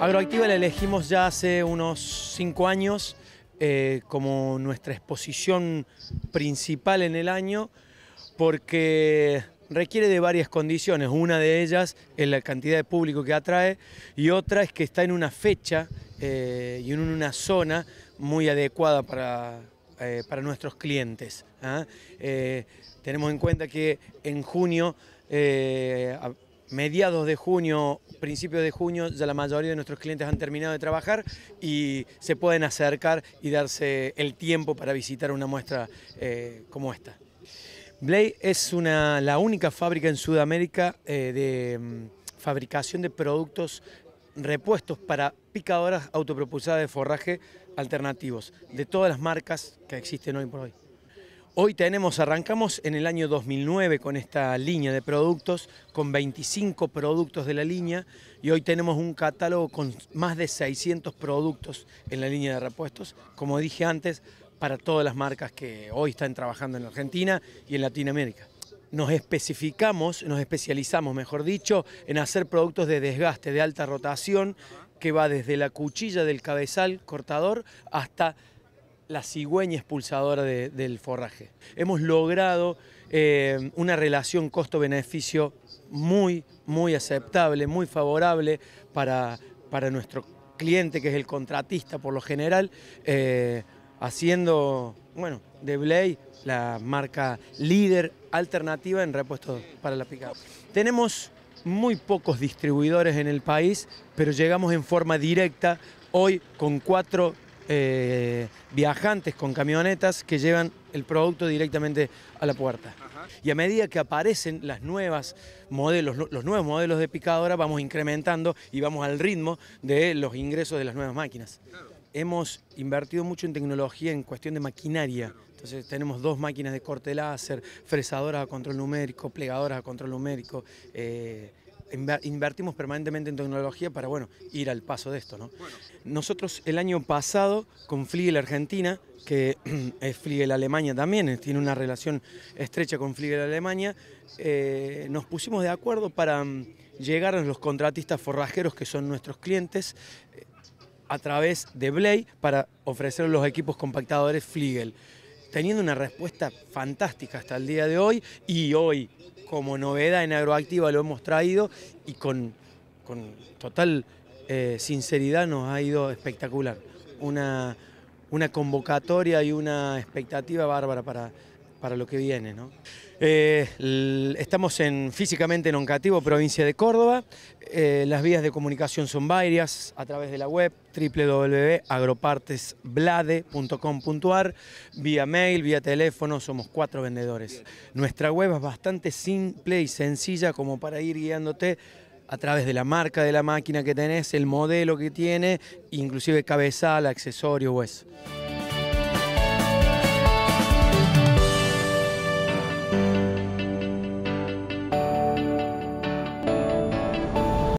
Agroactiva la elegimos ya hace unos cinco años eh, como nuestra exposición principal en el año porque requiere de varias condiciones. Una de ellas es la cantidad de público que atrae y otra es que está en una fecha eh, y en una zona muy adecuada para, eh, nuestros clientes. ¿ah? tenemos en cuenta que en junio mediados de junio, principios de junio, ya la mayoría de nuestros clientes han terminado de trabajar y se pueden acercar y darse el tiempo para visitar una muestra eh, como esta. Blay es una, la única fábrica en Sudamérica eh, de mm, fabricación de productos repuestos para picadoras autopropulsadas de forraje alternativos, de todas las marcas que existen hoy por hoy. Hoy tenemos, arrancamos en el año 2009 con esta línea de productos, con 25 productos de la línea y hoy tenemos un catálogo con más de 600 productos en la línea de repuestos, como dije antes, para todas las marcas que hoy están trabajando en Argentina y en Latinoamérica nos especificamos, nos especializamos, mejor dicho, en hacer productos de desgaste, de alta rotación, que va desde la cuchilla del cabezal cortador hasta la cigüeña expulsadora del forraje. Hemos logrado eh, una relación costo-beneficio muy, muy aceptable, muy favorable para, para, nuestro cliente, que es el contratista por lo general, eh, haciendo, bueno, de Blay la marca líder alternativa en repuestos para la picada. Tenemos muy pocos distribuidores en el país, pero llegamos en forma directa hoy con cuatro eh, viajantes con camionetas que llevan el producto directamente a la puerta. Y a medida que aparecen las nuevas modelos, los nuevos modelos de picadora, vamos incrementando y vamos al ritmo de los ingresos de las nuevas máquinas. Hemos invertido mucho en tecnología en cuestión de maquinaria. Entonces tenemos dos máquinas de corte láser, fresadoras a control numérico, plegadoras a control numérico. Eh, invertimos permanentemente en tecnología para bueno, ir al paso de esto. Nosotros el año pasado con Fliegel Argentina, que es Fliegel Alemania también, eh, tiene una relación estrecha con Fliegel Alemania, eh, nos pusimos de acuerdo para mm, llegar a los contratistas forrajeros que son nuestros clientes eh, a través de Blay para ofrecer los equipos compactadores Fliegel teniendo una respuesta fantástica hasta el día de hoy y hoy como novedad en Agroactiva lo hemos traído y con, total eh, sinceridad nos ha ido espectacular. Una, una convocatoria y una expectativa bárbara para, para lo que viene. Eh, estamos en, físicamente en Oncativo, provincia de Córdoba. Eh, las vías de comunicación son varias, a través de la web www.agropartesblade.com.ar, vía mail, vía teléfono, somos cuatro vendedores. Nuestra web es bastante simple y sencilla como para ir guiándote a través de la marca de la máquina que tenés, el modelo que tiene, inclusive cabezal, accesorio, o eso.